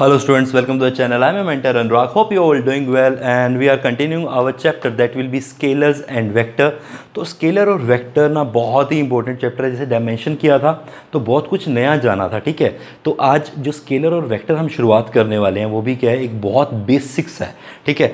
hello students welcome to the channel I am enter Anurag hope you you doing well and we are are our chapter that will will scalars and and तो scalar और vector ना बहुत ही important chapter है जैसे dimension किया था तो बहुत कुछ नया जाना था ठीक है तो आज जो स्केलर और वैक्टर हम शुरुआत करने वाले हैं वो भी क्या है एक बहुत बेसिक्स है ठीक है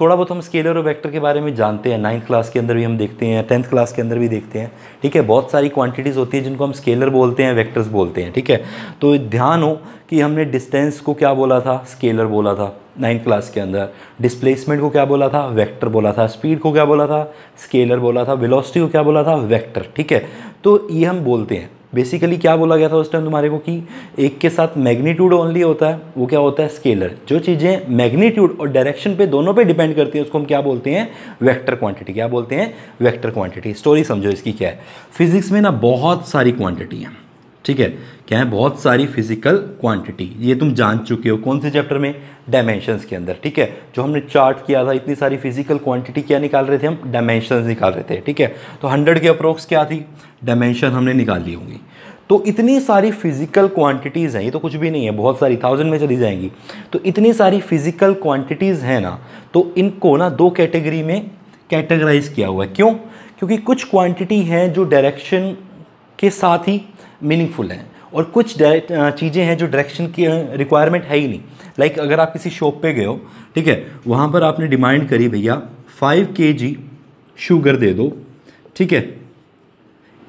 थोड़ा बहुत हम स्केलर और वैक्टर के बारे में जानते हैं नाइन्थ क्लास के अंदर भी हम देखते हैं टेंथ क्लास के अंदर भी देखते हैं ठीक है बहुत सारी क्वान्टिटीज़ होती है जिनको हम स्केलर बोलते हैं वैक्टर्स बोलते हैं ठीक है तो ध्यान हो कि हमने डिस्टेंस को क्या बोला था स्केलर बोला था नाइन्थ क्लास के अंदर डिस्प्लेसमेंट को क्या बोला था वेक्टर बोला था स्पीड को क्या बोला था स्केलर बोला था वेलोसिटी को क्या बोला था वेक्टर ठीक है तो ये हम बोलते हैं बेसिकली क्या बोला गया था उस टाइम तुम्हारे को कि एक के साथ मैग्नीट्यूड ओनली होता है वो क्या होता है स्केलर जो चीज़ें मैग्नीट्यूड और डायरेक्शन पे दोनों पे डिपेंड करती हैं उसको हम क्या बोलते हैं वेक्टर क्वांटिटी क्या बोलते हैं वेक्टर क्वांटिटी स्टोरी समझो इसकी क्या है फिजिक्स में ना बहुत सारी क्वांटिटी है ठीक है क्या है बहुत सारी फिजिकल क्वांटिटी ये तुम जान चुके हो कौन से चैप्टर में डायमेंशंस के अंदर ठीक है जो हमने चार्ट किया था इतनी सारी फिजिकल क्वांटिटी क्या निकाल रहे थे हम डायमेंशंस निकाल रहे थे ठीक है तो हंड्रेड के अप्रोक्स क्या थी डायमेंशन हमने निकाल ली होंगी तो इतनी सारी फिजिकल क्वांटिटीज़ हैं ये तो कुछ भी नहीं है बहुत सारी थाउजेंड में चली जाएंगी तो इतनी सारी फिजिकल क्वांटिटीज़ हैं ना तो इनको ना दो कैटेगरी में कैटेगराइज किया हुआ है क्यों क्योंकि कुछ क्वांटिटी हैं जो डायरेक्शन के साथ ही मीनिंगफुल हैं और कुछ चीज़ें हैं जो डायरेक्शन की रिक्वायरमेंट है ही नहीं लाइक like अगर आप किसी शॉप पे गए हो ठीक है वहाँ पर आपने डिमांड करी भैया फाइव के जी शुगर दे दो ठीक है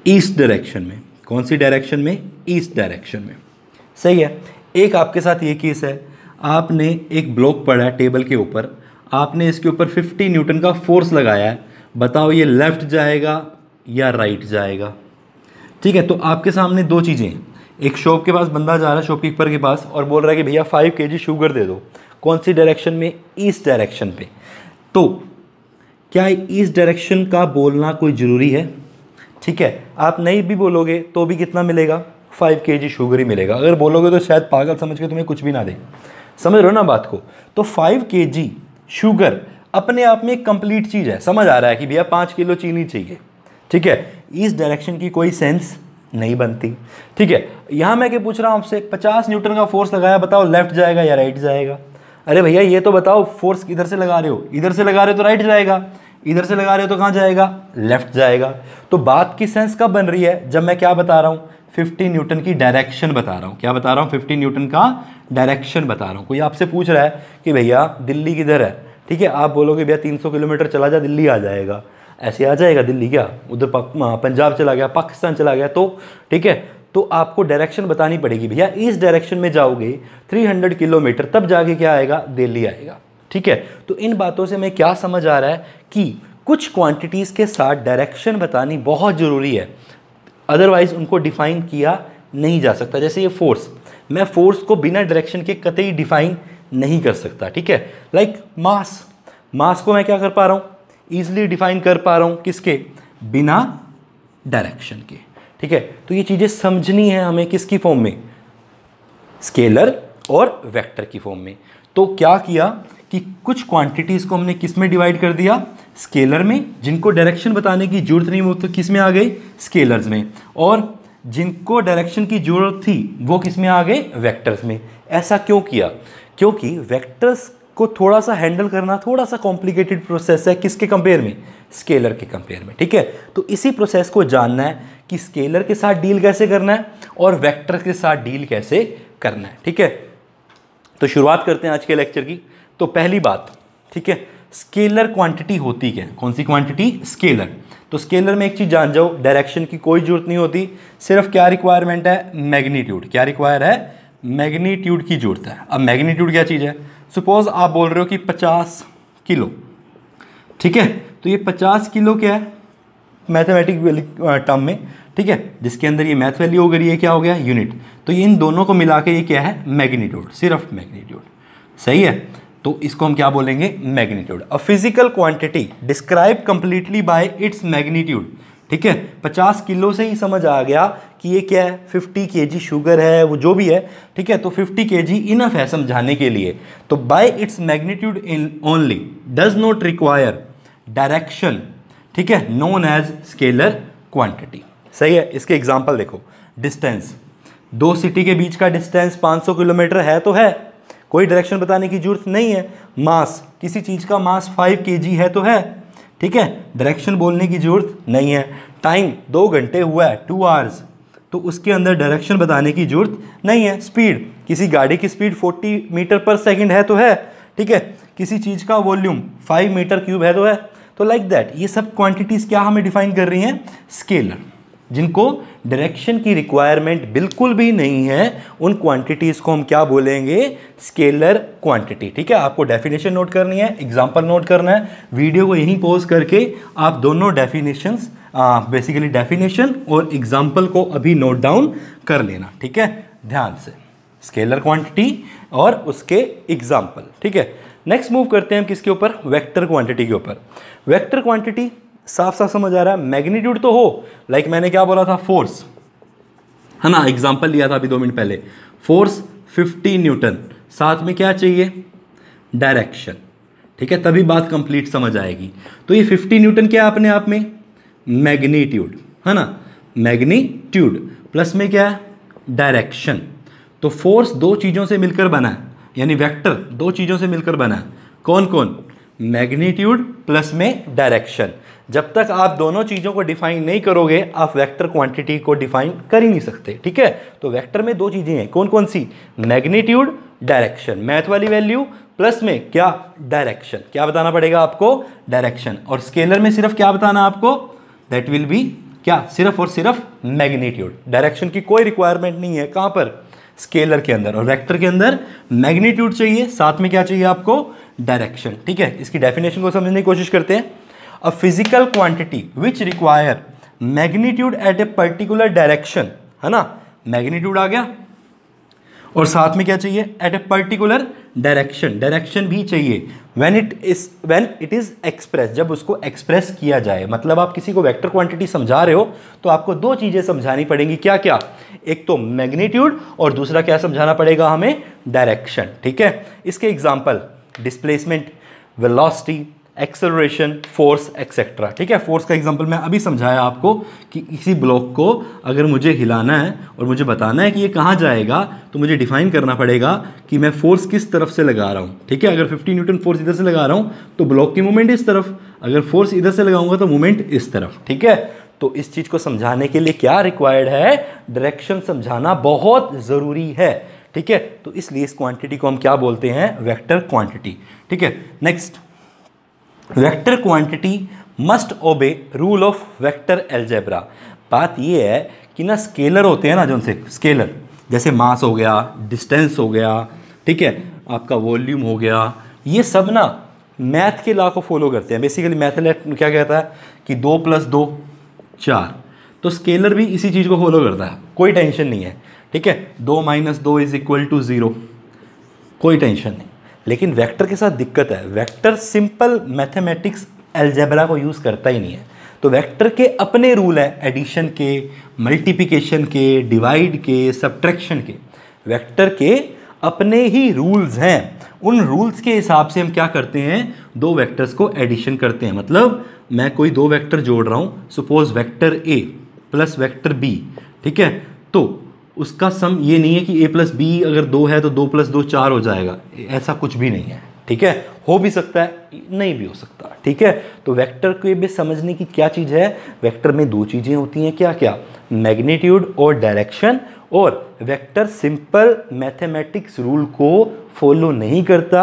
ईस्ट डायरेक्शन में कौन सी डायरेक्शन में ईस्ट डायरेक्शन में सही है एक आपके साथ ये केस है आपने एक ब्लॉक पड़ा है टेबल के ऊपर आपने इसके ऊपर 50 न्यूटन का फोर्स लगाया है बताओ ये लेफ़्ट जाएगा या राइट जाएगा ठीक है तो आपके सामने दो चीज़ें हैं एक शॉप के पास बंदा जा रहा है शॉपकीपर के पास और बोल रहा है कि भैया फाइव के जी शुगर दे दो कौन सी डायरेक्शन में ईस्ट डायरेक्शन पे तो क्या ईस्ट डायरेक्शन का बोलना कोई ज़रूरी है ठीक है आप नहीं भी बोलोगे तो भी कितना मिलेगा फाइव के जी शुगर ही मिलेगा अगर बोलोगे तो शायद पागल समझ के तुम्हें कुछ भी ना दे समझ रहे हो ना बात को तो फाइव के जी शुगर अपने आप में एक कंप्लीट चीज़ है समझ आ रहा है कि भैया पाँच किलो चीनी चाहिए ठीक है इस डायरेक्शन की कोई सेंस नहीं बनती ठीक है यहाँ मैं क्या पूछ रहा हूँ आपसे पचास न्यूटन का फोर्स लगाया बताओ लेफ्ट जाएगा या राइट जाएगा अरे भैया ये तो बताओ फोर्स किधर से लगा रहे हो इधर से लगा रहे हो तो राइट जाएगा इधर से लगा रहे हो तो कहाँ जाएगा लेफ्ट जाएगा तो बात की सेंस कब बन रही है जब मैं क्या बता रहा हूँ 50 न्यूटन की डायरेक्शन बता रहा हूँ क्या बता रहा हूँ 50 न्यूटन का डायरेक्शन बता रहा हूँ कोई आपसे पूछ रहा है कि भैया दिल्ली किधर है ठीक है आप बोलोगे भैया 300 किलोमीटर चला जा दिल्ली आ जाएगा ऐसे आ जाएगा दिल्ली क्या उधर पंजाब चला गया पाकिस्तान चला गया तो ठीक है तो आपको डायरेक्शन बतानी पड़ेगी भैया इस डायरेक्शन में जाओगे 300 किलोमीटर तब जाके क्या आएगा दिल्ली आएगा ठीक है तो इन बातों से मैं क्या समझ आ रहा है कि कुछ क्वांटिटीज़ के साथ डायरेक्शन बतानी बहुत ज़रूरी है अदरवाइज़ उनको डिफ़ाइन किया नहीं जा सकता जैसे ये फोर्स मैं फोर्स को बिना डायरेक्शन के कतई डिफ़ाइन नहीं कर सकता ठीक है लाइक मास मास को मैं क्या कर पा रहा हूँ ईजिली डिफाइन कर पा रहा हूँ किसके बिना डायरेक्शन के ठीक है तो ये चीज़ें समझनी है हमें किसकी फॉर्म में स्केलर और वेक्टर की फॉर्म में तो क्या किया कि कुछ क्वांटिटीज़ को हमने किस में डिवाइड कर दिया स्केलर में जिनको डायरेक्शन बताने की जरूरत नहीं वो तो किस में आ गई स्केलर्स में और जिनको डायरेक्शन की जरूरत थी वो किस में आ गए वैक्टर्स में ऐसा क्यों किया क्योंकि वैक्टर्स को थोड़ा सा हैंडल करना थोड़ा सा कॉम्प्लिकेटेड प्रोसेस है किसके कंपेयर में स्केलर के कंपेयर में ठीक है तो इसी प्रोसेस को जानना है कि स्केलर के साथ डील कैसे करना है और वेक्टर के साथ डील कैसे करना है ठीक है तो शुरुआत करते हैं आज के लेक्चर की तो पहली बात ठीक है स्केलर क्वांटिटी होती क्या कौन सी क्वांटिटी स्केलर तो स्केलर में एक चीज़ जान जाओ डायरेक्शन की कोई ज़रूरत नहीं होती सिर्फ क्या रिक्वायरमेंट है मैग्नीट्यूड क्या रिक्वायर है मैग्नीट्यूड की ज़रूरत है अब मैग्नीट्यूड क्या चीज़ है सपोज आप बोल रहे हो कि पचास किलो ठीक है तो ये पचास किलो क्या है मैथमेटिक टर्म में ठीक है जिसके अंदर ये मैथ वैल्यू हो गई ये क्या हो गया यूनिट तो ये इन दोनों को मिला के ये क्या है मैग्नीट्यूड सिर्फ मैग्नीट्यूड सही है तो इसको हम क्या बोलेंगे magnitude a physical quantity describe completely by its magnitude ठीक है पचास किलो से ही समझ आ गया कि ये क्या है फिफ्टी के जी शुगर है वो जो भी है ठीक है तो फिफ्टी के जी इनफ है समझाने के लिए तो by its magnitude in only does not require direction ठीक है नोन एज स्केलर क्वांटिटी सही है इसके एग्जाम्पल देखो डिस्टेंस दो सिटी के बीच का डिस्टेंस 500 किलोमीटर है तो है कोई डायरेक्शन बताने की जरूरत नहीं है मास किसी चीज़ का मास 5 के है तो है ठीक है डायरेक्शन बोलने की ज़रूरत नहीं है टाइम दो घंटे हुआ है टू आवर्स तो उसके अंदर डायरेक्शन बताने की ज़रूरत नहीं है स्पीड किसी गाड़ी की स्पीड 40 मीटर पर सेकंड है तो है ठीक है किसी चीज़ का वॉल्यूम 5 मीटर क्यूब है तो है तो लाइक like दैट ये सब क्वांटिटीज़ क्या हमें डिफाइन कर रही हैं स्केलर जिनको डायरेक्शन की रिक्वायरमेंट बिल्कुल भी नहीं है उन क्वांटिटीज़ को हम क्या बोलेंगे स्केलर क्वांटिटी ठीक है आपको डेफिनेशन नोट करनी है एग्जाम्पल नोट करना है वीडियो को यहीं पॉज करके आप दोनों डेफिनेशन बेसिकली डेफिनेशन और एग्जाम्पल को अभी नोट डाउन कर लेना ठीक है ध्यान से स्केलर क्वांटिटी और उसके एग्जाम्पल ठीक है नेक्स्ट मूव करते हैं हम किसके ऊपर वैक्टर क्वांटिटी के ऊपर वैक्टर क्वांटिटी साफ साफ समझ आ रहा है मैग्नीट्यूड तो हो लाइक like मैंने क्या बोला था फोर्स है ना एग्जाम्पल लिया था अभी दो मिनट पहले फोर्स 50 न्यूटन साथ में क्या चाहिए डायरेक्शन ठीक है तभी बात कंप्लीट समझ आएगी तो ये 50 न्यूटन क्या है अपने आप में मैग्नीट्यूड है ना मैग्नीट्यूड प्लस में क्या है डायरेक्शन तो फोर्स दो चीज़ों से मिलकर बना है यानी वेक्टर दो चीज़ों से मिलकर बना है कौन कौन मैग्नीट्यूड प्लस में डायरेक्शन जब तक आप दोनों चीज़ों को डिफाइन नहीं करोगे आप वेक्टर क्वांटिटी को डिफाइन कर ही नहीं सकते ठीक है तो वेक्टर में दो चीज़ें हैं कौन कौन सी मैग्नीट्यूड डायरेक्शन मैथ वाली वैल्यू प्लस में क्या डायरेक्शन क्या बताना पड़ेगा आपको डायरेक्शन और स्केलर में सिर्फ क्या बताना आपको दैट विल बी क्या सिर्फ और सिर्फ मैग्नीट्यूड डायरेक्शन की कोई रिक्वायरमेंट नहीं है कहाँ पर स्केलर के अंदर और वेक्टर के अंदर मैग्नीट्यूड चाहिए साथ में क्या चाहिए आपको डायरेक्शन ठीक है इसकी डेफिनेशन को समझने की कोशिश करते हैं a physical quantity which require magnitude at a particular direction है ना मैग्नीट्यूड आ गया और साथ में क्या चाहिए at a particular direction direction भी चाहिए when it is when it is express जब उसको एक्सप्रेस किया जाए मतलब आप किसी को वेक्टर क्वांटिटी समझा रहे हो तो आपको दो चीज़ें समझानी पड़ेंगी क्या क्या एक तो मैग्नीट्यूड और दूसरा क्या समझाना पड़ेगा हमें डायरेक्शन ठीक है इसके example displacement velocity acceleration force etcetera ठीक है फोर्स का एग्जांपल मैं अभी समझाया आपको कि किसी ब्लॉक को अगर मुझे हिलाना है और मुझे बताना है कि ये कहाँ जाएगा तो मुझे डिफाइन करना पड़ेगा कि मैं फोर्स किस तरफ से लगा रहा हूँ ठीक है अगर 50 न्यूटन फोर्स इधर से लगा रहा हूँ तो ब्लॉक की मूवमेंट इस तरफ अगर फोर्स इधर से लगाऊंगा तो मूवमेंट इस तरफ ठीक है तो इस चीज़ को समझाने के लिए क्या रिक्वायर्ड है डायरेक्शन समझाना बहुत ज़रूरी है ठीक है तो इसलिए इस क्वांटिटी को हम क्या बोलते हैं वेक्टर क्वांटिटी ठीक है next vector quantity must obey rule of vector algebra बात ये है कि ना स्केलर होते हैं ना जो उनसे स्केलर जैसे मास हो गया डिस्टेंस हो गया ठीक है आपका वॉल्यूम हो गया ये सब ना मैथ के ला को फॉलो करते हैं बेसिकली मैथ क्या कहता है कि दो प्लस दो चार तो स्केलर भी इसी चीज़ को फॉलो करता है कोई टेंशन नहीं है ठीक है दो माइनस दो इज़ इक्वल टू ज़ीरो कोई टेंशन नहीं लेकिन वेक्टर के साथ दिक्कत है वेक्टर सिंपल मैथमेटिक्स एल्जेबरा को यूज़ करता ही नहीं है तो वेक्टर के अपने रूल हैं एडिशन के मल्टीप्लिकेशन के डिवाइड के सब्ट्रैक्शन के वेक्टर के अपने ही रूल्स हैं उन रूल्स के हिसाब से हम क्या करते हैं दो वेक्टर्स को एडिशन करते हैं मतलब मैं कोई दो वेक्टर जोड़ रहा हूँ suppose vector A plus vector B ठीक है तो उसका सम ये नहीं है कि ए प्लस बी अगर दो है तो दो प्लस दो चार हो जाएगा ऐसा कुछ भी नहीं है ठीक है हो भी सकता है नहीं भी हो सकता ठीक है तो वेक्टर को भी समझने की क्या चीज़ है वेक्टर में दो चीज़ें होती हैं क्या क्या मैग्नीट्यूड और डायरेक्शन और वेक्टर सिंपल मैथमेटिक्स रूल को फॉलो नहीं करता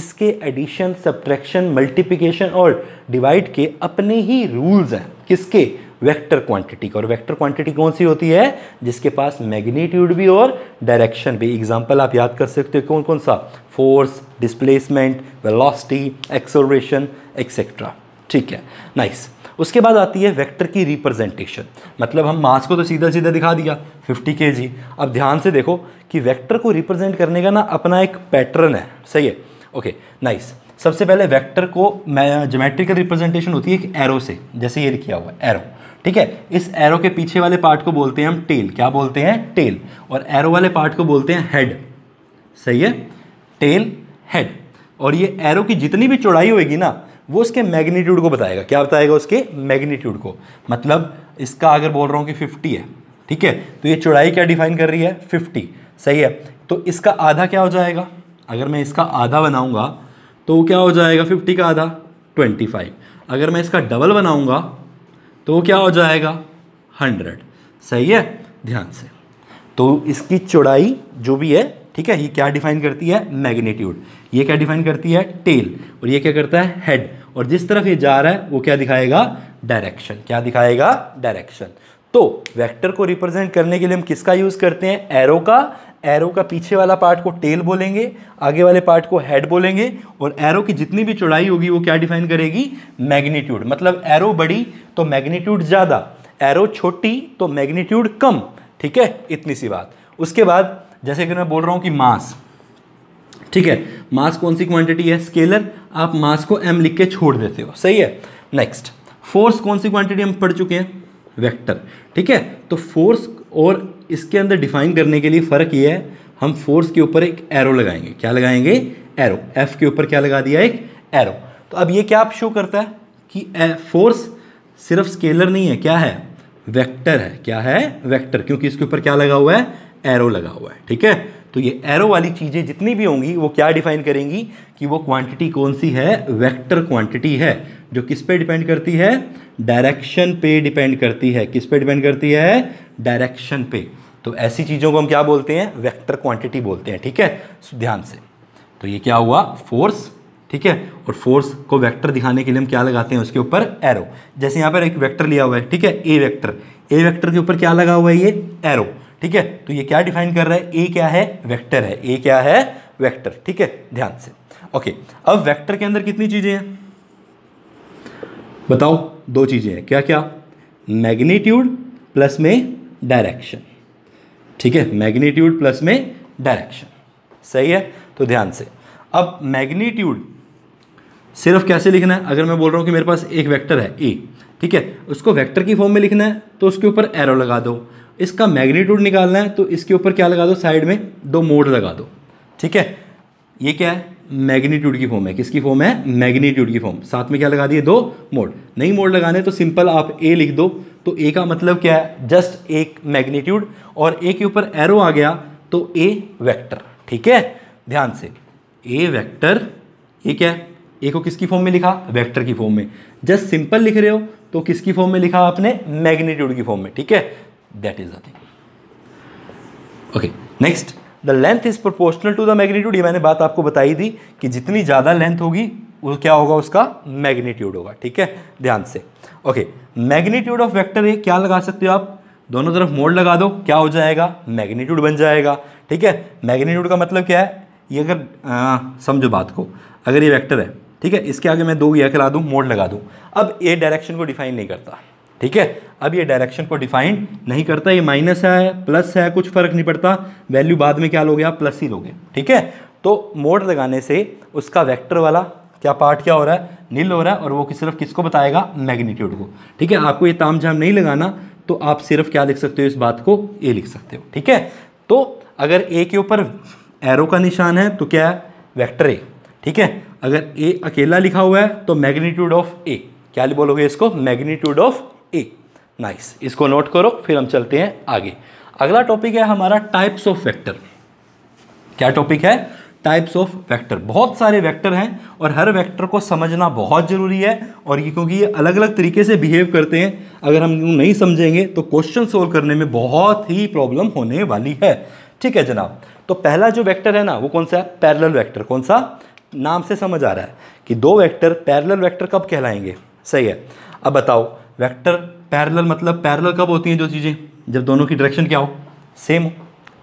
इसके एडिशन सब्ट्रैक्शन मल्टीप्लिकेशन और डिवाइड के अपने ही रूल्स हैं किसके वेक्टर क्वांटिटी और वेक्टर क्वांटिटी कौन सी होती है जिसके पास मैग्नीट्यूड भी और डायरेक्शन भी एग्जाम्पल आप याद कर सकते हो कौन कौन सा force displacement velocity acceleration etcetera ठीक है नाइस उसके बाद आती है वेक्टर की रिप्रेजेंटेशन मतलब हम मास को तो सीधा सीधा दिखा दिया 50 के अब ध्यान से देखो कि वेक्टर को रिप्रेजेंट करने का ना अपना एक पैटर्न है सही है ओके नाइस सबसे पहले वेक्टर को जोमेट्रिकल रिप्रेजेंटेशन होती है एक एरो से जैसे ये लिखा हुआ है एरो ठीक है इस एरो के पीछे वाले पार्ट को बोलते हैं हम टेल क्या बोलते हैं टेल और एरो वाले पार्ट को बोलते हैं हेड सही है टेल हेड और ये एरो की जितनी भी चौड़ाई होगी ना वो उसके मैग्नीट्यूड को बताएगा क्या बताएगा उसके मैग्नीट्यूड को मतलब इसका अगर बोल रहा हूँ कि फिफ्टी है ठीक है तो ये चौड़ाई क्या डिफाइन कर रही है फिफ्टी सही है तो इसका आधा क्या हो जाएगा अगर मैं इसका आधा बनाऊँगा तो क्या हो जाएगा फिफ्टी का आधा ट्वेंटी फाइव अगर मैं इसका डबल बनाऊँगा तो वो क्या हो जाएगा हंड्रेड सही है ध्यान से तो इसकी चौड़ाई जो भी है ठीक है ये क्या डिफाइन करती है मैग्नीट्यूड ये क्या डिफाइन करती है टेल और ये क्या करता है हेड और जिस तरफ ये जा रहा है वो क्या दिखाएगा डायरेक्शन क्या दिखाएगा डायरेक्शन तो वेक्टर को रिप्रेजेंट करने के लिए हम किसका यूज़ करते हैं एरो का एरो का पीछे वाला पार्ट को टेल बोलेंगे आगे वाले पार्ट को हेड बोलेंगे और एरो की जितनी भी चौड़ाई होगी वो क्या डिफाइन करेगी मैग्नीट्यूड मतलब एरो बड़ी तो मैग्नीट्यूड ज़्यादा एरो छोटी तो मैग्नीट्यूड कम ठीक है इतनी सी बात उसके बाद जैसे कि मैं बोल रहा हूँ कि मास ठीक है मास कौन सी क्वांटिटी है स्केलर आप मास को एम लिख के छोड़ देते हो सही है नेक्स्ट फोर्स कौन सी क्वांटिटी हम पढ़ चुके हैं वेक्टर ठीक है तो फोर्स और इसके अंदर डिफाइन करने के लिए फ़र्क ये है हम फोर्स के ऊपर एक एरो लगाएंगे क्या लगाएंगे एरो एफ के ऊपर क्या लगा दिया एक एरो तो अब ये क्या आप शो करता है कि फोर्स सिर्फ स्केलर नहीं है क्या है वेक्टर है क्या है वेक्टर क्योंकि इसके ऊपर क्या लगा हुआ है एरो लगा हुआ है ठीक है तो ये एरो वाली चीज़ें जितनी भी होंगी वो क्या डिफाइन करेंगी कि वो क्वांटिटी कौन सी है वेक्टर क्वांटिटी है जो किस पे डिपेंड करती है डायरेक्शन पे डिपेंड करती है किस पे डिपेंड करती है डायरेक्शन पे तो ऐसी चीज़ों को हम क्या बोलते हैं वेक्टर क्वांटिटी बोलते हैं ठीक है ध्यान से तो ये क्या हुआ फोर्स ठीक है और फोर्स को वेक्टर दिखाने के लिए हम क्या लगाते हैं उसके ऊपर एरो जैसे यहाँ पर एक वेक्टर लिया हुआ है ठीक है ए वेक्टर ए वेक्टर के ऊपर क्या लगा हुआ है ये एरो ठीक है तो ये क्या डिफाइन कर रहा है ए क्या है वेक्टर है ए क्या है वेक्टर ठीक है ध्यान से ओके अब वेक्टर के अंदर कितनी चीज़ें हैं बताओ दो चीज़ें हैं क्या क्या मैग्नीट्यूड प्लस में डायरेक्शन ठीक है मैग्नीट्यूड प्लस में डायरेक्शन सही है तो ध्यान से अब मैग्नीट्यूड सिर्फ कैसे लिखना है अगर मैं बोल रहा हूं कि मेरे पास एक वेक्टर है ए ठीक है उसको वेक्टर की फॉर्म में लिखना है तो उसके ऊपर एरो लगा दो इसका मैग्नीट्यूड निकालना है तो इसके ऊपर क्या लगा दो साइड में दो मोड लगा दो ठीक है ये क्या है मैग्नीट्यूड की फॉर्म है किसकी फॉर्म है मैग्नीट्यूड की फॉर्म साथ में क्या लगा दिए दो मोड नहीं मोड लगाने तो सिंपल आप ए लिख दो तो ए का मतलब क्या है जस्ट एक मैग्नीट्यूड और ए के ऊपर एरो आ गया तो ए वैक्टर ठीक है ध्यान से ए वैक्टर ये क्या है ए को किसकी फॉर्म में लिखा वैक्टर की फॉर्म में जस्ट सिंपल लिख रहे हो तो किसकी फॉर्म में लिखा आपने मैग्नीट्यूड की फॉर्म में ठीक है that is the thing okay next the length is proportional to the magnitude ये मैंने बात आपको बताई थी कि जितनी ज़्यादा लेंथ होगी वो क्या होगा उसका मैग्नीट्यूड होगा ठीक है ध्यान से okay magnitude of vector A क्या लगा सकते हो आप दोनों तरफ मोड़ लगा दो क्या हो जाएगा मैग्नीट्यूड बन जाएगा ठीक है मैग्नीट्यूड का मतलब क्या है ये अगर समझो बात को अगर ये वेक्टर है ठीक है इसके आगे मैं दो यह खिला दूँ मोड़ लगा दूँ अब ए डायरेक्शन को डिफाइन नहीं करता ठीक है अब ये डायरेक्शन को डिफाइन नहीं करता ये माइनस है प्लस है कुछ फर्क नहीं पड़ता वैल्यू बाद में क्या लोगे आप प्लस ही लोगे ठीक है तो मोड लगाने से उसका वेक्टर वाला क्या पार्ट क्या हो रहा है नील हो रहा है और वो कि सिर्फ किसको बताएगा मैग्नीट्यूड को ठीक है आपको ये ताम झाम नहीं लगाना तो आप सिर्फ क्या लिख सकते हो इस बात को ए लिख सकते हो ठीक है तो अगर ए के ऊपर एरो का निशान है तो क्या है वैक्टर ए ठीक है अगर ए अकेला लिखा हुआ है तो मैग्नीट्यूड ऑफ ए क्या बोलोगे इसको मैग्नीट्यूड ऑफ ए नाइस इसको नोट करो फिर हम चलते हैं आगे अगला टॉपिक है हमारा टाइप्स ऑफ वेक्टर क्या टॉपिक है टाइप्स ऑफ वेक्टर बहुत सारे वेक्टर हैं और हर वेक्टर को समझना बहुत ज़रूरी है और ये क्योंकि ये अलग अलग तरीके से बिहेव करते हैं अगर हम नहीं समझेंगे तो क्वेश्चन सोल्व करने में बहुत ही प्रॉब्लम होने वाली है ठीक है जनाब तो पहला जो वेक्टर है ना वो कौन सा है पैरल वैक्टर कौन सा नाम से समझ आ रहा है कि दो वैक्टर पैरल वैक्टर कब कहलाएंगे सही है अब बताओ वेक्टर पैरेलल मतलब पैरेलल कब होती हैं जो चीज़ें जब दोनों की डायरेक्शन क्या हो सेम हो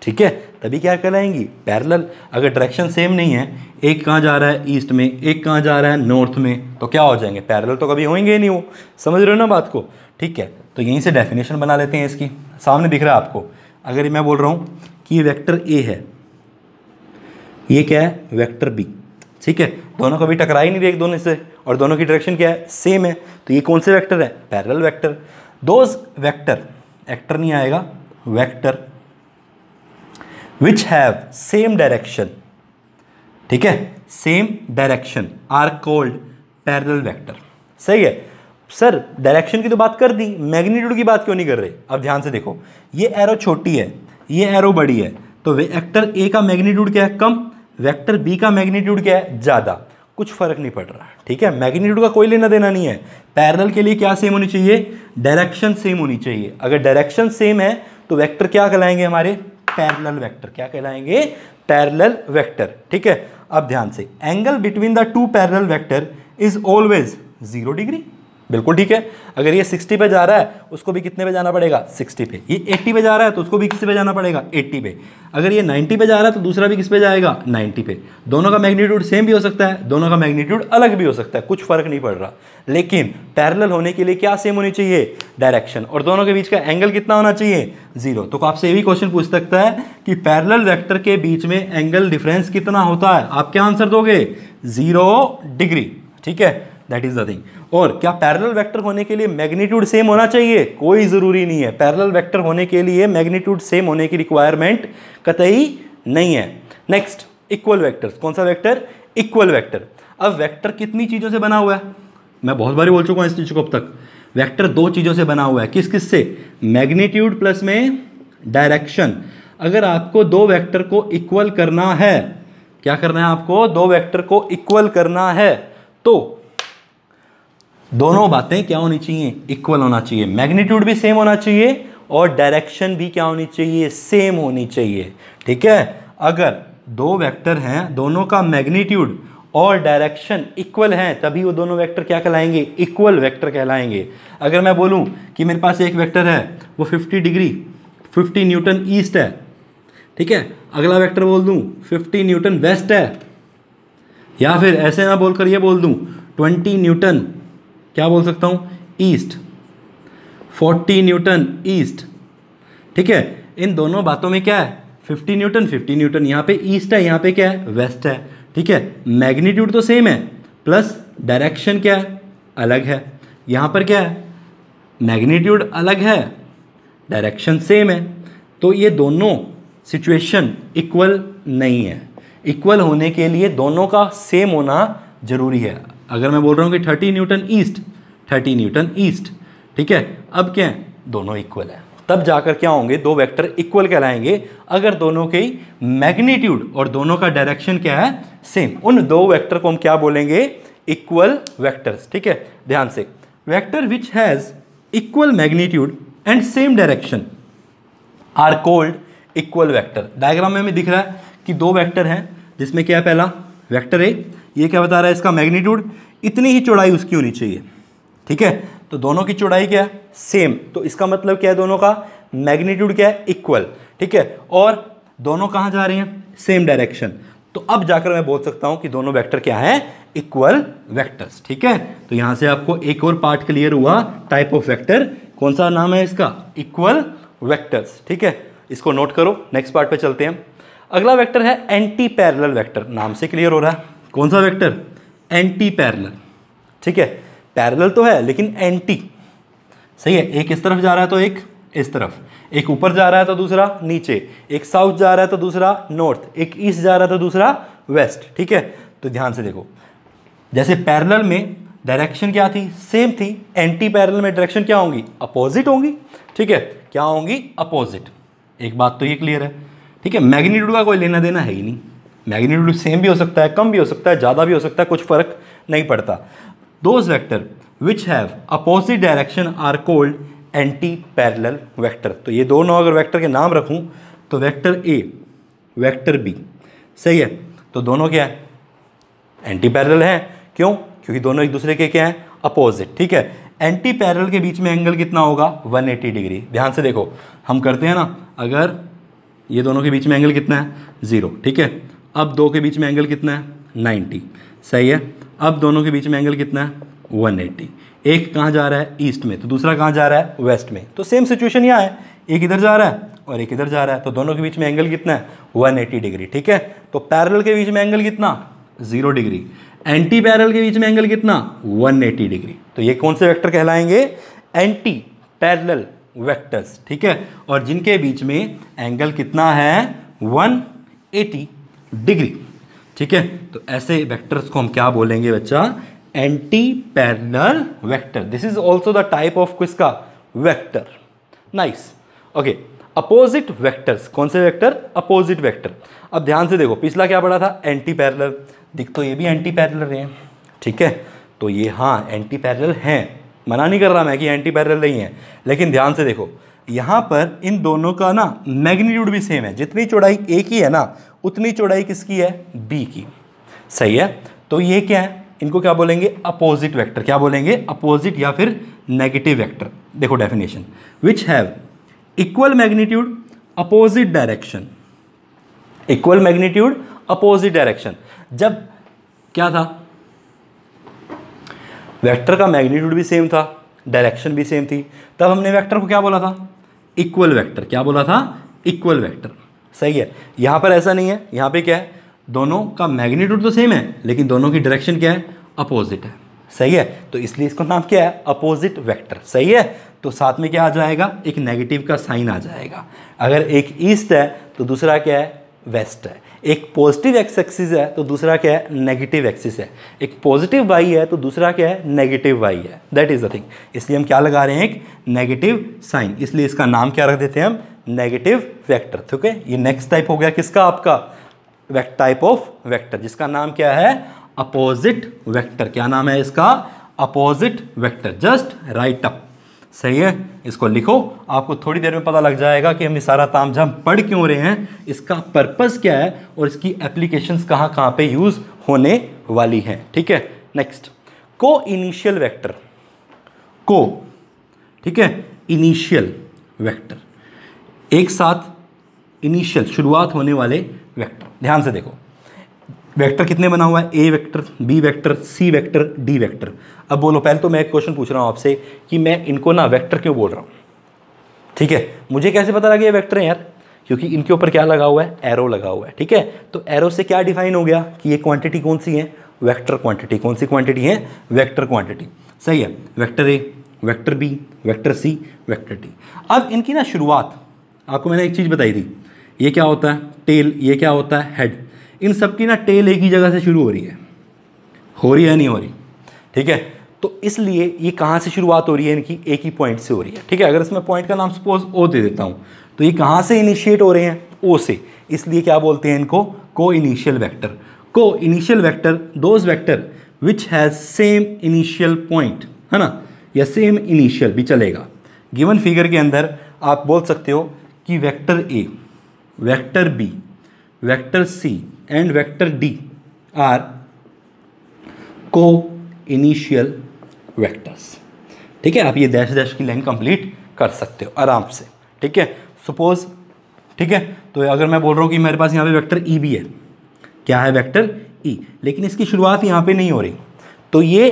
ठीक है तभी क्या कहलाएंगी पैरेलल अगर डायरेक्शन सेम नहीं है एक कहाँ जा रहा है ईस्ट में एक कहाँ जा रहा है नॉर्थ में तो क्या हो जाएंगे पैरेलल तो कभी होंगे ही नहीं वो समझ रहे हो ना बात को ठीक है तो यहीं से डेफिनेशन बना लेते हैं इसकी सामने दिख रहा है आपको अगर मैं बोल रहा हूँ कि ये वैक्टर ए है ये क्या है वैक्टर बी ठीक है दोनों कभी टकरा ही नहीं रही एक दोनों से और दोनों की डायरेक्शन क्या है सेम है तो ये कौन से वैक्टर है parallel vector those vector actor नहीं आएगा vector which have same direction ठीक है same direction are called parallel vector सही है सर डायरेक्शन की तो बात कर दी मैग्नीट्यूड की बात क्यों नहीं कर रहे अब ध्यान से देखो ये एरो छोटी है ये एरो बड़ी है तो वे एक्टर ए का मैग्नीट्यूड क्या है कम वेक्टर बी का मैग्नीट्यूड क्या है ज़्यादा कुछ फर्क नहीं पड़ रहा ठीक है मैग्नीट्यूड का कोई लेना देना नहीं है पैरल के लिए क्या सेम होनी चाहिए डायरेक्शन सेम होनी चाहिए अगर डायरेक्शन सेम है तो वैक्टर क्या कहलाएंगे हमारे पैरल वैक्टर क्या कहलाएंगे पैरल वैक्टर ठीक है अब ध्यान से angle between the two parallel vector is always zero degree बिल्कुल ठीक है अगर ये 60 पे जा रहा है उसको भी कितने पे जाना पड़ेगा 60 पे ये 80 पे जा रहा है तो उसको भी किस पे जाना पड़ेगा 80 पे अगर ये 90 पे जा रहा है तो दूसरा भी किस पे जाएगा 90 पे दोनों का मैग्नीट्यूड सेम भी हो सकता है दोनों का मैग्नीट्यूड अलग भी हो सकता है कुछ फर्क नहीं पड़ रहा लेकिन पैरल होने के लिए क्या सेम होनी चाहिए डायरेक्शन और दोनों के बीच का एंगल कितना होना चाहिए जीरो तो आपसे ये भी क्वेश्चन पूछ सकता है कि पैरल वैक्टर के बीच में एंगल डिफरेंस कितना होता है आप क्या आंसर दोगे जीरो डिग्री ठीक है दैट इज़ द थिंग और क्या पैरेलल वेक्टर होने के लिए मैग्नीट्यूड सेम होना चाहिए कोई ज़रूरी नहीं है पैरेलल वेक्टर होने के लिए मैग्नीट्यूड सेम होने की रिक्वायरमेंट कतई नहीं है नेक्स्ट इक्वल वेक्टर कौन सा वेक्टर इक्वल वेक्टर अब वेक्टर कितनी चीज़ों से बना हुआ है मैं बहुत बारी बोल चुका हूँ इस चीज़ को अब तक वेक्टर दो चीज़ों से बना हुआ है किस किस से मैग्नीट्यूड प्लस में डायरेक्शन अगर आपको दो वेक्टर को इक्वल करना है क्या करना है आपको दो वेक्टर को इक्वल करना है तो दोनों बातें क्या होनी चाहिए इक्वल होना चाहिए मैग्नीट्यूड भी सेम होना चाहिए और डायरेक्शन भी क्या होनी चाहिए सेम होनी चाहिए ठीक है अगर दो वेक्टर हैं दोनों का मैग्नीट्यूड और डायरेक्शन इक्वल है तभी वो दोनों वेक्टर क्या कहलाएंगे इक्वल वेक्टर कहलाएंगे अगर मैं बोलूं कि मेरे पास एक वेक्टर है वो 50 डिग्री 50 न्यूटन ईस्ट है ठीक है अगला वेक्टर बोल दूं 50 न्यूटन वेस्ट है या फिर ऐसे ना बोलकर ये बोल दूं 20 न्यूटन क्या बोल सकता हूँ ईस्ट फोर्टी न्यूटन ईस्ट ठीक है इन दोनों बातों में क्या है फिफ्टी न्यूटन फिफ्टी न्यूटन यहाँ पे ईस्ट है यहाँ पे क्या है वेस्ट है ठीक है मैग्नीट्यूड तो सेम है प्लस डायरेक्शन क्या है अलग है यहाँ पर क्या है मैग्नीट्यूड अलग है डायरेक्शन सेम है तो ये दोनों सिचुएशन इक्वल नहीं है इक्वल होने के लिए दोनों का सेम होना ज़रूरी है अगर मैं बोल रहा हूँ कि thirty newton east thirty newton east ठीक है अब क्या है दोनों इक्वल है तब जाकर क्या होंगे दो वेक्टर इक्वल कहलाएंगे अगर दोनों के मैग्नीट्यूड और दोनों का डायरेक्शन क्या है सेम उन दो वेक्टर को हम क्या बोलेंगे इक्वल वेक्टर्स ठीक है ध्यान से vector which has equal magnitude and same direction are called equal vector diagram में हमें दिख रहा है कि दो वैक्टर हैं जिसमें क्या है पहला वैक्टर ए ये क्या बता रहा है इसका मैग्नीट्यूड इतनी ही चौड़ाई उसकी होनी चाहिए ठीक है तो दोनों की चौड़ाई क्या है सेम तो इसका मतलब क्या है दोनों का मैग्नीट्यूड क्या है इक्वल ठीक है और दोनों कहाँ जा रहे हैं सेम डायरेक्शन तो अब जाकर मैं बोल सकता हूँ कि दोनों वैक्टर क्या हैं इक्वल वैक्टर्स ठीक है तो यहाँ से आपको एक और पार्ट क्लियर हुआ टाइप ऑफ वैक्टर कौन सा नाम है इसका इक्वल वैक्टर्स ठीक है इसको नोट करो नेक्स्ट पार्ट पे चलते हैं अगला वेक्टर है एंटी पैरेलल वेक्टर नाम से क्लियर हो रहा है कौन सा वेक्टर एंटी पैरेलल ठीक है पैरेलल तो है लेकिन एंटी सही है एक इस तरफ जा रहा है तो एक इस तरफ एक ऊपर जा रहा है तो दूसरा नीचे एक साउथ जा रहा है तो दूसरा नॉर्थ एक ईस्ट जा रहा है तो दूसरा वेस्ट ठीक है तो ध्यान से देखो जैसे पैरेलल में डायरेक्शन क्या थी सेम थी एंटी पैरेलल में डायरेक्शन क्या होंगी अपोजिट होंगी ठीक है क्या होंगी अपोजिट एक बात तो ये क्लियर है ठीक है मैग्नीट्यूड का कोई लेना देना है ही नहीं मैग्नीट्यूड सेम भी हो सकता है कम भी हो सकता है ज़्यादा भी हो सकता है कुछ फ़र्क नहीं पड़ता those vector which have opposite direction are called anti parallel vector तो ये दोनों अगर वैक्टर के नाम रखूँ तो वैक्टर ए वैक्टर बी सही है तो दोनों क्या है एंटी पैरल हैं क्यों क्योंकि दोनों एक दूसरे के क्या हैं अपोजिट ठीक है एंटी पैरल के बीच में एंगल कितना होगा 180 डिग्री ध्यान से देखो हम करते हैं ना अगर ये दोनों के बीच में एंगल कितना है ज़ीरो ठीक है अब दो के बीच में एंगल कितना है 90 सही है अब दोनों के बीच में एंगल कितना है 180 एक कहाँ जा रहा है ईस्ट में तो दूसरा कहाँ जा रहा है वेस्ट में तो सेम सिचुएशन यहाँ है एक इधर जा रहा है और एक इधर जा रहा है तो दोनों के बीच में एंगल कितना है 180 डिग्री ठीक है तो पैरल के बीच में एंगल कितना जीरो डिग्री एंटी पैरल के बीच में एंगल कितना वन डिग्री तो ये कौन से वैक्टर कहलाएंगे एंटी पैरल वेक्टर्स ठीक है और जिनके बीच में एंगल कितना है 180 डिग्री ठीक है तो ऐसे वेक्टर्स को हम क्या बोलेंगे बच्चा anti parallel vector this is also the type of किसका vector nice okay opposite vectors कौन से वेक्टर अपोजिट वेक्टर अब ध्यान से देखो पिछला क्या पढ़ा था एंटी पैरल दिख तो ये भी एंटी पैरल है ठीक है तो ये हाँ एंटी पैरल हैं मना नहीं कर रहा मैं कि एंटी पैरल नहीं है लेकिन ध्यान से देखो यहाँ पर इन दोनों का ना मैग्नीट्यूड भी सेम है जितनी चौड़ाई एक ही है ना उतनी चौड़ाई किसकी है बी की सही है तो ये क्या है इनको क्या बोलेंगे अपोजिट वेक्टर क्या बोलेंगे अपोजिट या फिर नेगेटिव वेक्टर देखो definition which have equal magnitude opposite direction equal magnitude opposite direction जब क्या था वेक्टर का मैग्नीट्यूड भी सेम था डायरेक्शन भी सेम थी तब हमने वेक्टर को क्या बोला था इक्वल वेक्टर क्या बोला था इक्वल वेक्टर सही है यहाँ पर ऐसा नहीं है यहाँ पे क्या है दोनों का मैग्नीट्यूड तो सेम है लेकिन दोनों की डायरेक्शन क्या है अपोजिट है सही है तो इसलिए इसका नाम क्या है अपोजिट वेक्टर सही है तो साथ में क्या आ जाएगा एक नेगेटिव का साइन आ जाएगा अगर एक ईस्ट है तो दूसरा क्या है वेस्ट है एक पॉजिटिव एक्स एक्सिस है तो दूसरा क्या है नेगेटिव एक्सिस है एक पॉजिटिव वाई है तो दूसरा क्या है नेगेटिव वाई है दैट इज़ द थिंग इसलिए हम क्या लगा रहे हैं एक नेगेटिव साइन इसलिए इसका नाम क्या रख देते हैं हम नेगेटिव वैक्टर ठीक है ये नेक्स्ट टाइप हो गया किसका आपका टाइप ऑफ वैक्टर जिसका नाम क्या है अपोजिट वैक्टर क्या नाम है इसका opposite vector just right up सही है इसको लिखो आपको थोड़ी देर में पता लग जाएगा कि हम ये सारा ताम झाम पढ़ क्यों रहे हैं इसका पर्पस क्या है और इसकी एप्लीकेशंस कहाँ कहाँ पे यूज़ होने वाली हैं ठीक है नेक्स्ट को इनिशियल वेक्टर को ठीक है इनिशियल वेक्टर एक साथ इनिशियल शुरुआत होने वाले वेक्टर ध्यान से देखो वेक्टर कितने बना हुआ है A vector B vector C vector D vector अब बोलो पहले तो मैं एक क्वेश्चन पूछ रहा हूँ आपसे कि मैं इनको ना वेक्टर क्यों बोल रहा हूँ ठीक है मुझे कैसे पता लगे ये वेक्टर है यार क्योंकि इनके ऊपर क्या लगा हुआ है एरो लगा हुआ है ठीक है तो एरो से क्या डिफाइन हो गया कि ये क्वांटिटी कौन सी है वेक्टर क्वांटिटी कौन सी क्वांटिटी है वेक्टर क्वांटिटी सही है vector A vector B vector C vector D अब इनकी ना शुरुआत आपको मैंने एक चीज़ बताई थी ये क्या होता है टेल ये क्या होता है हेड इन सब की ना टेल एक ही जगह से शुरू हो रही है हो रही है नहीं हो रही ठीक है तो इसलिए ये कहाँ से शुरुआत हो रही है इनकी एक ही पॉइंट से हो रही है ठीक है अगर इसमें पॉइंट का नाम सपोज ओ दे देता हूँ तो ये कहाँ से इनिशिएट हो रहे हैं ओ से इसलिए क्या बोलते हैं इनको को इनिशियल वैक्टर को initial vector those vector which has same initial point है ना या सेम इनिशियल भी चलेगा गिवन फिगर के अंदर आप बोल सकते हो कि vector A vector B vector C and vector D are को इनिशियल वेक्टर्स ठीक है आप ये डैश डैश की लाइन कंप्लीट कर सकते हो आराम से ठीक है सपोज ठीक है तो अगर मैं बोल रहा हूँ कि मेरे पास यहाँ पे वेक्टर ई e भी है क्या है वेक्टर ई e, लेकिन इसकी शुरुआत यहाँ पे नहीं हो रही तो ये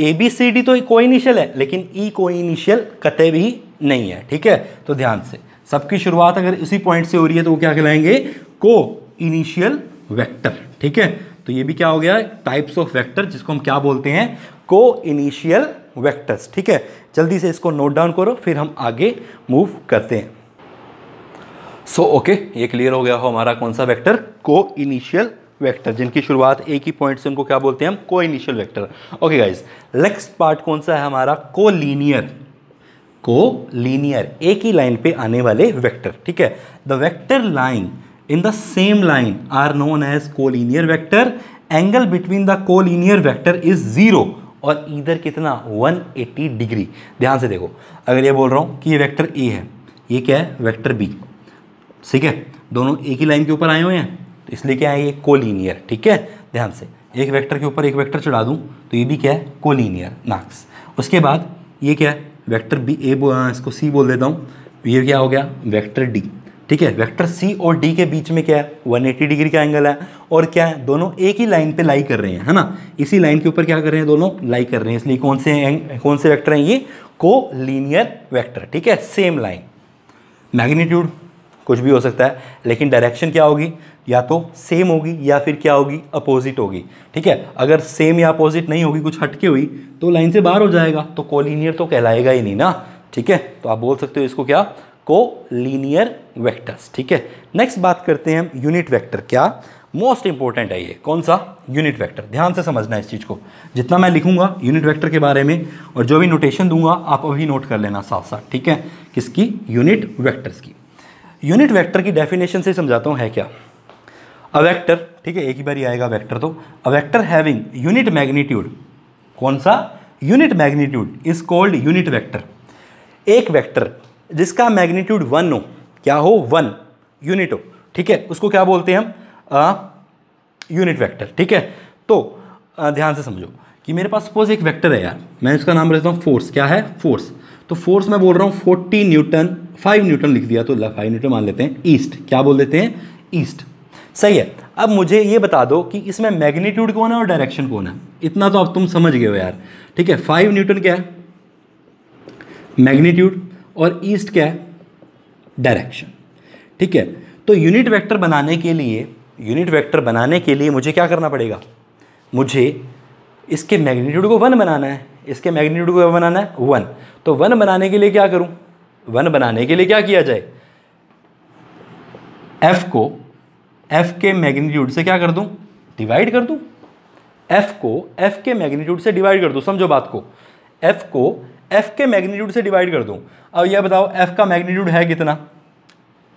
ए बी सी डी तो को इनिशियल है लेकिन ई को इनिशियल कते भी नहीं है ठीक है तो ध्यान से सबकी शुरुआत अगर इसी पॉइंट से हो रही है तो वो क्या कहलाएंगे को इनिशियल वेक्टर ठीक है तो ये भी क्या हो गया टाइप्स ऑफ वेक्टर जिसको हम क्या बोलते हैं को इनिशियल वैक्टर्स ठीक है जल्दी से इसको नोट डाउन करो फिर हम आगे मूव करते हैं सो so, ओके okay, ये क्लियर हो गया हो हमारा कौन सा वेक्टर को इनिशियल वेक्टर जिनकी शुरुआत एक ही पॉइंट से उनको क्या बोलते हैं हम को initial vector okay guys next part कौन सा है हमारा को लीनियर को लीनियर एक ही लाइन पे आने वाले वेक्टर ठीक है the vector line in the same line are known as collinear vector angle between the collinear vector is zero और इधर कितना 180 डिग्री ध्यान से देखो अगर ये बोल रहा हूँ कि ये वेक्टर ए है ये क्या है वेक्टर बी ठीक है दोनों एक ही लाइन के ऊपर आए हुए हैं तो इसलिए क्या है ये कोलिनियर ठीक है ध्यान से एक वेक्टर के ऊपर एक वेक्टर चढ़ा दूँ तो ये भी क्या है कोलिनियर नाक्स उसके बाद ये क्या है वैक्टर बी ए इसको सी बोल देता हूँ ये क्या हो गया वैक्टर डी ठीक है वेक्टर सी और डी के बीच में क्या है 180 डिग्री का एंगल है और क्या है दोनों एक ही लाइन पे लाई कर रहे हैं है ना इसी लाइन के ऊपर क्या कर रहे हैं दोनों लाई कर रहे हैं इसलिए कौन से कौन से वेक्टर हैं ये को लीनियर वैक्टर ठीक है सेम लाइन मैग्नीट्यूड कुछ भी हो सकता है लेकिन डायरेक्शन क्या होगी या तो सेम होगी या फिर क्या होगी अपोजिट होगी ठीक है अगर सेम या अपोजिट नहीं होगी कुछ हटके हुई तो लाइन से बाहर हो जाएगा तो कोलिनियर तो कहलाएगा ही नहीं ना ठीक है तो आप बोल सकते हो इसको क्या को लीनियर वेक्टर्स ठीक है नेक्स्ट बात करते हैं हम यूनिट वेक्टर क्या मोस्ट इंपॉर्टेंट है ये कौन सा यूनिट वेक्टर ध्यान से समझना इस चीज़ को जितना मैं लिखूंगा यूनिट वेक्टर के बारे में और जो भी नोटेशन दूंगा आप अभी नोट कर लेना साथ साथ ठीक है किसकी यूनिट वेक्टर्स की यूनिट वेक्टर की डेफिनेशन से समझाता हूँ है क्या अ वेक्टर ठीक है एक ही बार ही आएगा वैक्टर तो a vector having unit magnitude कौन सा unit magnitude is called unit vector एक वैक्टर जिसका मैग्नीट्यूड वन हो क्या हो वन यूनिट हो ठीक है उसको क्या बोलते हैं हम यूनिट वेक्टर ठीक है तो आ, ध्यान से समझो कि मेरे पास सपोज एक वेक्टर है यार मैं उसका नाम लेता हूँ फोर्स क्या है फोर्स तो फोर्स मैं बोल रहा हूँ फोर्टी न्यूटन फाइव न्यूटन लिख दिया तो फाइव न्यूटन मान लेते हैं ईस्ट क्या बोल देते हैं ईस्ट सही है अब मुझे ये बता दो कि इसमें मैग्नीट्यूड कौन है और डायरेक्शन कौन है इतना तो अब तुम समझ गए हो यार ठीक है फाइव न्यूटन क्या है मैग्नीट्यूड और ईस्ट क्या है डायरेक्शन ठीक है तो यूनिट वेक्टर बनाने के लिए यूनिट वेक्टर बनाने के लिए मुझे क्या करना पड़ेगा मुझे इसके मैग्नीट्यूड को वन बनाना है इसके मैग्नीट्यूड को बनाना है वन तो वन बनाने के लिए क्या करूं वन बनाने के लिए क्या किया जाए एफ को एफ के मैग्नीट्यूड से क्या कर दूं डिवाइड कर दूं एफ को एफ के मैग्नीट्यूड से डिवाइड कर दूं समझो बात को एफ को एफ के मैग्नीट्यूड से डिवाइड कर दूं अब यह बताओ एफ का मैग्नीट्यूड है कितना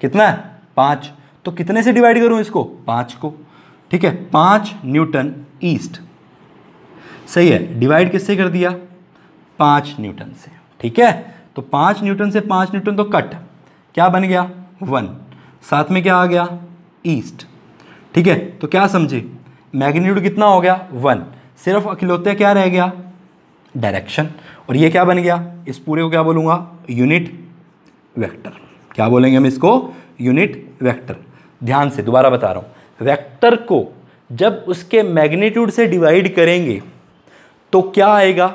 कितना है पांच तो कितने से डिवाइड करूं इसको पांच को ठीक है पांच न्यूटन ईस्ट सही है डिवाइड किससे कर दिया पांच न्यूटन से ठीक है तो पांच न्यूटन से पांच न्यूटन तो कट क्या बन गया वन साथ में क्या आ गया ईस्ट ठीक है तो क्या समझे मैग्नीट्यूड कितना हो गया वन सिर्फ अखिलौते क्या रह गया डायरेक्शन और ये क्या बन गया इस पूरे को क्या बोलूँगा यूनिट वेक्टर क्या बोलेंगे हम इसको यूनिट वेक्टर ध्यान से दोबारा बता रहा हूँ वेक्टर को जब उसके मैग्नीट्यूड से डिवाइड करेंगे तो क्या आएगा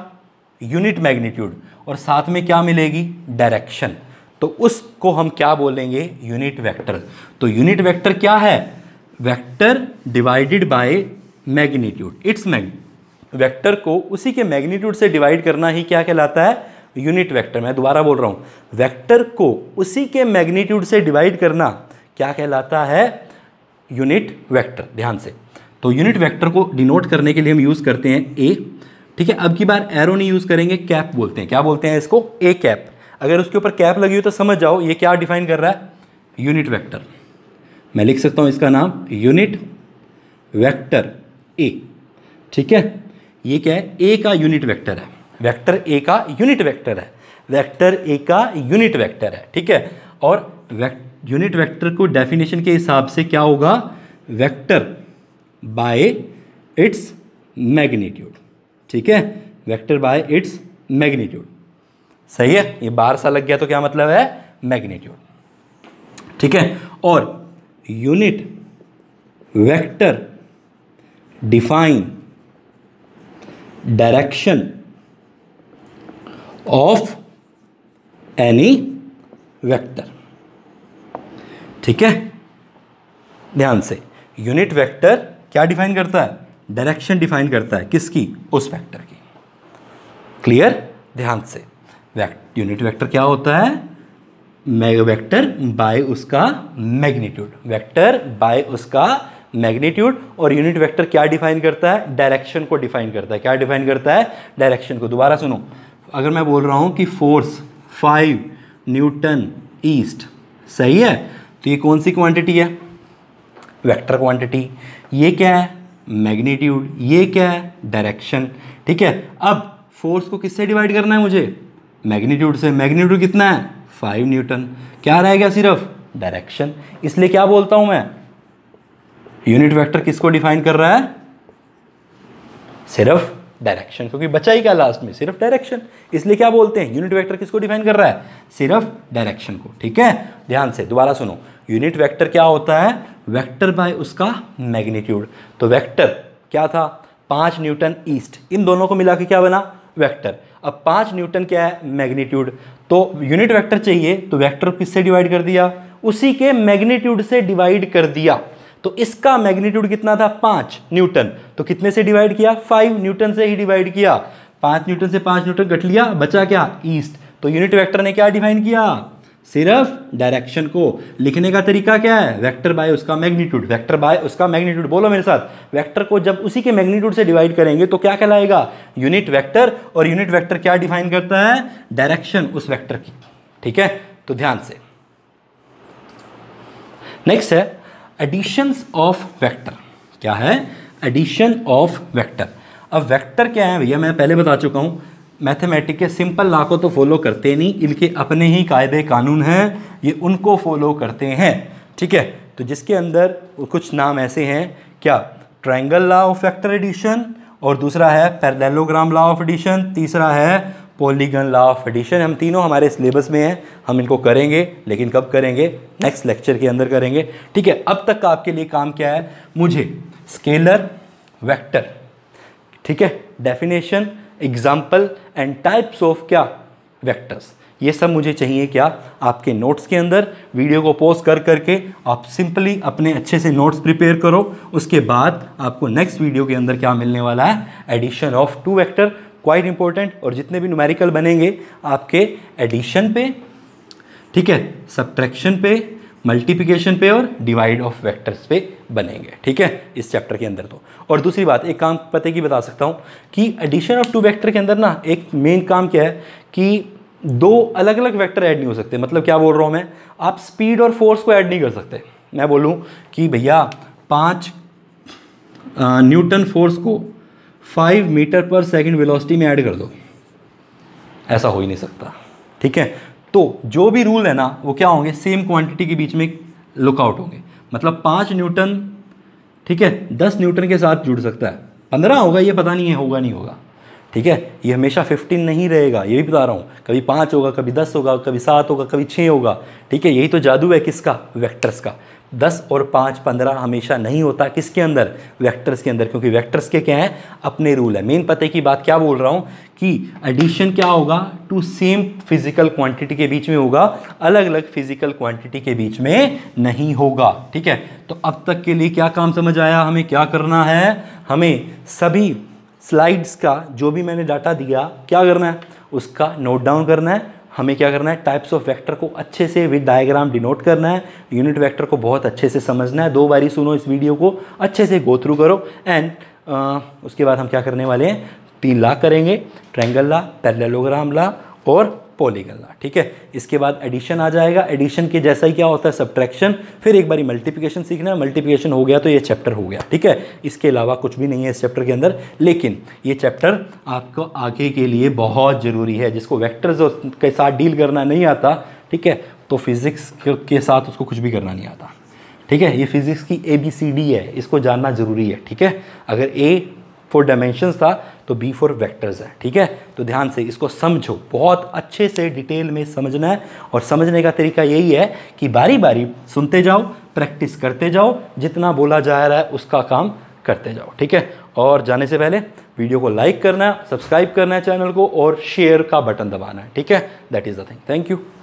यूनिट मैग्नीट्यूड और साथ में क्या मिलेगी डायरेक्शन तो उसको हम क्या बोलेंगे यूनिट वेक्टर तो यूनिट वेक्टर क्या है vector divided by magnitude its magnitude vector को उसी के मैग्नीट्यूड से डिवाइड करना ही क्या कहलाता है यूनिट वेक्टर मैं दोबारा बोल रहा हूँ वेक्टर को उसी के मैग्नीट्यूड से डिवाइड करना क्या कहलाता है यूनिट वेक्टर ध्यान से तो यूनिट वेक्टर को डिनोट करने के लिए हम यूज़ करते हैं ए ठीक है अब की बार एरो नहीं यूज़ करेंगे कैप बोलते हैं क्या बोलते हैं इसको ए कैप अगर उसके ऊपर कैप लगी हो तो समझ जाओ ये क्या डिफाइन कर रहा है यूनिट वेक्टर मैं लिख सकता हूँ इसका नाम यूनिट वेक्टर ए ठीक है ये क्या है ए का यूनिट वेक्टर है वेक्टर ए का यूनिट वेक्टर है वेक्टर ए का यूनिट वेक्टर है ठीक है और यूनिट वेक्टर को डेफिनेशन के हिसाब से क्या होगा वेक्टर बाय इट्स मैग्नीट्यूड ठीक है वेक्टर बाय इट्स मैग्नीट्यूड सही है ये बार सा लग गया तो क्या मतलब है मैग्नीट्यूड ठीक है और unit vector define direction of any vector ठीक है ध्यान से यूनिट वेक्टर क्या डिफाइन करता है डायरेक्शन डिफाइन करता है किसकी उस वेक्टर की क्लियर ध्यान से वेक्ट यूनिट वेक्टर क्या होता है वेक्टर बाय उसका मैग्नीट्यूड वेक्टर बाय उसका मैग्नीट्यूड और यूनिट वेक्टर क्या डिफाइन करता है डायरेक्शन को डिफाइन करता है क्या डिफाइन करता है डायरेक्शन को दोबारा सुनो अगर मैं बोल रहा हूँ कि फोर्स फाइव न्यूटन ईस्ट सही है तो ये कौन सी क्वांटिटी है वेक्टर क्वांटिटी ये क्या है मैग्नीट्यूड ये क्या है डायरेक्शन ठीक है अब फोर्स को किससे डिवाइड करना है मुझे मैग्नीट्यूड से मैग्नीट्यूड कितना है फाइव न्यूटन क्या रहेगा सिर्फ डायरेक्शन इसलिए क्या बोलता हूँ मैं यूनिट वेक्टर किसको डिफाइन कर रहा है सिर्फ डायरेक्शन क्योंकि बचा ही क्या लास्ट में सिर्फ डायरेक्शन इसलिए क्या बोलते हैं यूनिट वेक्टर किसको डिफाइन कर रहा है सिर्फ डायरेक्शन को ठीक है ध्यान से दोबारा सुनो यूनिट वेक्टर क्या होता है वेक्टर बाय उसका मैग्नीट्यूड तो वेक्टर क्या था पांच न्यूटन ईस्ट इन दोनों को मिला के क्या बना वेक्टर अब पांच न्यूटन क्या है मैग्नीट्यूड तो यूनिट वेक्टर चाहिए तो वेक्टर किससे डिवाइड कर दिया उसी के मैग्नीट्यूड से डिवाइड कर दिया तो इसका मैग्नीट्यूड कितना था पांच न्यूटन तो कितने से डिवाइड किया फाइव न्यूटन से ही डिवाइड किया पांच न्यूटन से पांच न्यूटन कट लिया बचा क्या ईस्ट तो यूनिट वेक्टर ने क्या डिफाइन किया सिर्फ डायरेक्शन को लिखने का तरीका क्या है वेक्टर बाय उसका मैग्नीट्यूड वेक्टर बाय उसका मैग्नीट्यूड बोलो मेरे साथ वेक्टर को जब उसी के मैग्नीट्यूड से डिवाइड करेंगे तो क्या कहलाएगा यूनिट वेक्टर और यूनिट वेक्टर क्या डिफाइन करता है डायरेक्शन उस वेक्टर की ठीक है तो ध्यान से नेक्स्ट है एडिशंस ऑफ वेक्टर क्या है एडिशन ऑफ वेक्टर अब वेक्टर क्या है भैया मैं पहले बता चुका हूँ मैथमेटिक के सिंपल ला को तो फॉलो करते नहीं इनके अपने ही कायदे कानून हैं ये उनको फॉलो करते हैं ठीक है तो जिसके अंदर कुछ नाम ऐसे हैं क्या triangle law of vector addition और दूसरा है पैरेललोग्राम लॉ ऑफ एडिशन तीसरा है पॉलीगन लॉ ऑफ एडिशन हम तीनों हमारे सिलेबस में हैं हम इनको करेंगे लेकिन कब करेंगे नेक्स्ट लेक्चर के अंदर करेंगे ठीक है अब तक का आपके लिए काम क्या है मुझे स्केलर वेक्टर ठीक है definition example and types of क्या वेक्टर्स ये सब मुझे चाहिए क्या आपके नोट्स के अंदर वीडियो को पोज कर करके आप सिंपली अपने अच्छे से नोट्स प्रिपेयर करो उसके बाद आपको नेक्स्ट वीडियो के अंदर क्या मिलने वाला है addition of two vector quite important और जितने भी न्यूमेरिकल बनेंगे आपके एडिशन पे ठीक है सब्ट्रैक्शन पे मल्टीप्लिकेशन पे और डिवाइड ऑफ वेक्टर्स पे बनेंगे ठीक है इस चैप्टर के अंदर तो और दूसरी बात एक काम पते की बता सकता हूँ कि एडिशन ऑफ टू वैक्टर के अंदर ना एक मेन काम क्या है कि दो अलग अलग वैक्टर ऐड नहीं हो सकते मतलब क्या बोल रहा हूँ मैं आप स्पीड और फोर्स को ऐड नहीं कर सकते मैं बोलूँ कि भैया पाँच न्यूटन फोर्स को फाइव मीटर पर सेकेंड वेलोसिटी में ऐड कर दो ऐसा हो ही नहीं सकता ठीक है तो जो भी रूल है ना वो क्या होंगे सेम क्वांटिटी के बीच में लुकआउट होंगे मतलब पाँच न्यूटन ठीक है दस न्यूटन के साथ जुड़ सकता है पंद्रह होगा ये पता नहीं है होगा नहीं होगा ठीक है ये हमेशा फिफ्टीन नहीं रहेगा ये भी बता रहा हूँ कभी पाँच होगा कभी दस होगा कभी सात होगा कभी छः होगा ठीक है यही तो जादू है किसका वैक्टर्स का दस और पाँच पंद्रह हमेशा नहीं होता किसके अंदर वेक्टर्स के अंदर क्योंकि वेक्टर्स के क्या हैं अपने रूल है मेन पते की बात क्या बोल रहा हूँ कि एडिशन क्या होगा टू सेम फिजिकल क्वांटिटी के बीच में होगा अलग अलग फिजिकल क्वांटिटी के बीच में नहीं होगा ठीक है तो अब तक के लिए क्या काम समझ आया हमें क्या करना है हमें सभी स्लाइड्स का जो भी मैंने डाटा दिया क्या करना है उसका नोट डाउन करना है हमें क्या करना है टाइप्स ऑफ वेक्टर को अच्छे से विद डायग्राम डिनोट करना है यूनिट वेक्टर को बहुत अच्छे से समझना है दो बारी सुनो इस वीडियो को अच्छे से गो थ्रू करो एंड उसके बाद हम क्या करने वाले हैं तीन ला करेंगे ट्रैंगल ला पैरलोग्राम ला और पॉलीगल्ला ठीक है इसके बाद एडिशन आ जाएगा एडिशन के जैसा ही क्या होता है सब्ट्रैक्शन फिर एक बारी मल्टीप्लिकेशन सीखना है मल्टीप्लिकेशन हो गया तो ये चैप्टर हो गया ठीक है इसके अलावा कुछ भी नहीं है इस चैप्टर के अंदर लेकिन ये चैप्टर आपको आगे के लिए बहुत ज़रूरी है जिसको वैक्टर्स के साथ डील करना नहीं आता ठीक है तो फिज़िक्स के साथ उसको कुछ भी करना नहीं आता ठीक है ये फिज़िक्स की ए बी सी डी है इसको जानना ज़रूरी है ठीक है अगर ए फोर डायमेंशंस था तो बी फोर वैक्टर्स है ठीक है तो ध्यान से इसको समझो बहुत अच्छे से डिटेल में समझना है और समझने का तरीका यही है कि बारी बारी सुनते जाओ प्रैक्टिस करते जाओ जितना बोला जा रहा है उसका काम करते जाओ ठीक है और जाने से पहले वीडियो को लाइक करना है सब्सक्राइब करना है चैनल को और शेयर का बटन दबाना है ठीक है that is the thing thank you